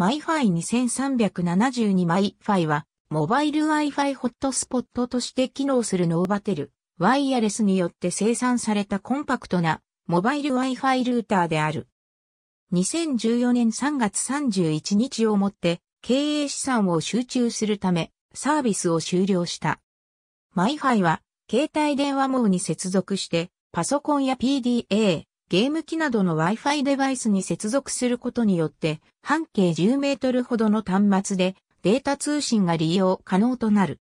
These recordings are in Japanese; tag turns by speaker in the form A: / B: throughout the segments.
A: MiFi2372 MiFi は、モバイル Wi-Fi ホットスポットとして機能するノーバテル、ワイヤレスによって生産されたコンパクトなモバイル Wi-Fi ルーターである。2014年3月31日をもって経営資産を集中するためサービスを終了した。MiFi は携帯電話網に接続してパソコンや PDA、ゲーム機などの Wi-Fi デバイスに接続することによって、半径10メートルほどの端末でデータ通信が利用可能となる。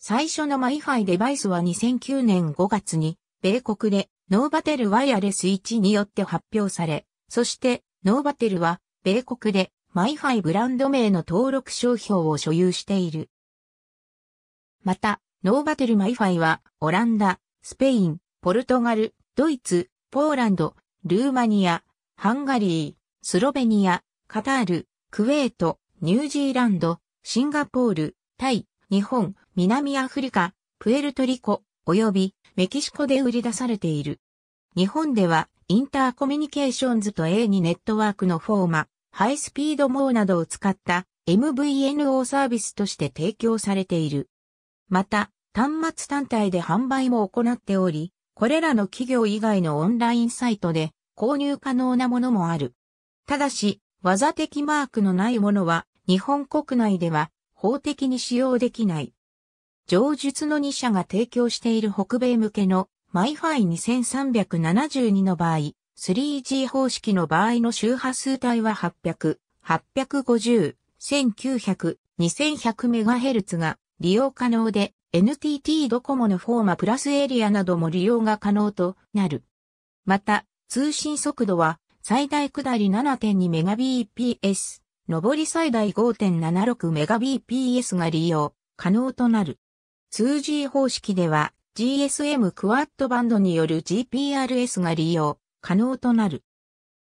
A: 最初の Wi-Fi デバイスは2009年5月に、米国でノーバテルワイヤレス1によって発表され、そしてノーバテルは米国で Wi-Fi ブランド名の登録商標を所有している。また、ノーバテル Wi-Fi はオランダ、スペイン、ポルトガル、ドイツ、ポーランド、ルーマニア、ハンガリー、スロベニア、カタール、クウェート、ニュージーランド、シンガポール、タイ、日本、南アフリカ、プエルトリコ、及びメキシコで売り出されている。日本では、インターコミュニケーションズと A2 ネットワークのフォーマ、ハイスピードモーなどを使った MVNO サービスとして提供されている。また、端末単体で販売も行っており、これらの企業以外のオンラインサイトで購入可能なものもある。ただし、技的マークのないものは日本国内では法的に使用できない。上述の2社が提供している北米向けの MiFi2372 の場合、3G 方式の場合の周波数帯は800、850、1900、2100MHz が利用可能で NTT ドコモのフォーマプラスエリアなども利用が可能となる。また、通信速度は最大下り 7.2Mbps、上り最大 5.76Mbps が利用可能となる。2G 方式では GSM クワッドバンドによる GPRS が利用可能となる。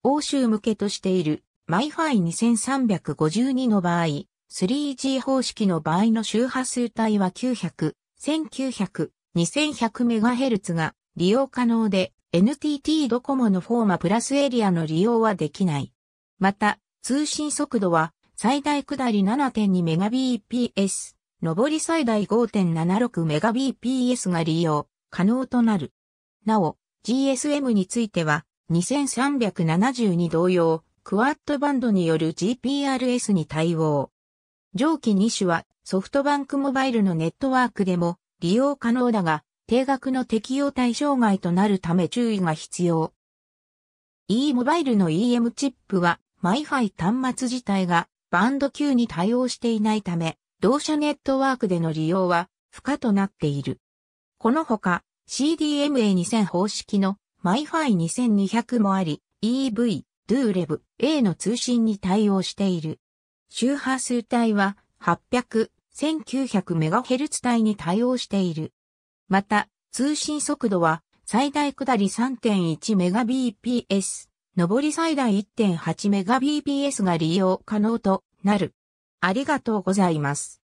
A: 欧州向けとしている MiFi2352 の場合、3G 方式の場合の周波数帯は900、1900、2100MHz が利用可能で NTT ドコモのフォーマプラスエリアの利用はできない。また、通信速度は最大下り 7.2Mbps、上り最大 5.76Mbps が利用可能となる。なお、GSM については2372同様、クワッドバンドによる GPRS に対応。上記2種はソフトバンクモバイルのネットワークでも利用可能だが、定額の適用対象外となるため注意が必要。e モバイルの EM チップは MiFi 端末自体がバンド級に対応していないため、同社ネットワークでの利用は不可となっている。このほか CDMA2000 方式の MiFi2200 もあり、EV、DoLev、A の通信に対応している。周波数帯は800、1900MHz 帯に対応している。また、通信速度は最大下り 3.1Mbps、上り最大 1.8Mbps が利用可能となる。ありがとうございます。